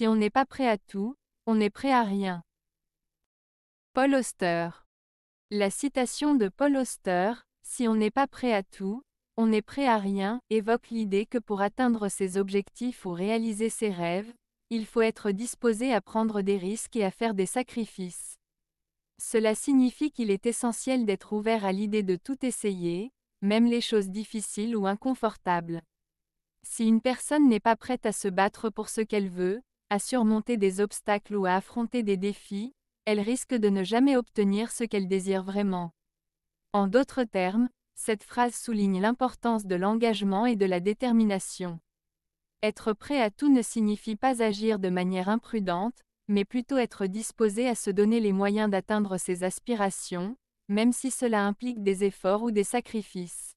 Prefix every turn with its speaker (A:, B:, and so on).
A: Si on n'est pas prêt à tout, on n'est prêt à rien. Paul Auster. La citation de Paul Auster, Si on n'est pas prêt à tout, on n'est prêt à rien, évoque l'idée que pour atteindre ses objectifs ou réaliser ses rêves, il faut être disposé à prendre des risques et à faire des sacrifices. Cela signifie qu'il est essentiel d'être ouvert à l'idée de tout essayer, même les choses difficiles ou inconfortables. Si une personne n'est pas prête à se battre pour ce qu'elle veut, à surmonter des obstacles ou à affronter des défis, elle risque de ne jamais obtenir ce qu'elle désire vraiment. En d'autres termes, cette phrase souligne l'importance de l'engagement et de la détermination. Être prêt à tout ne signifie pas agir de manière imprudente, mais plutôt être disposé à se donner les moyens d'atteindre ses aspirations, même si cela implique des efforts ou des sacrifices.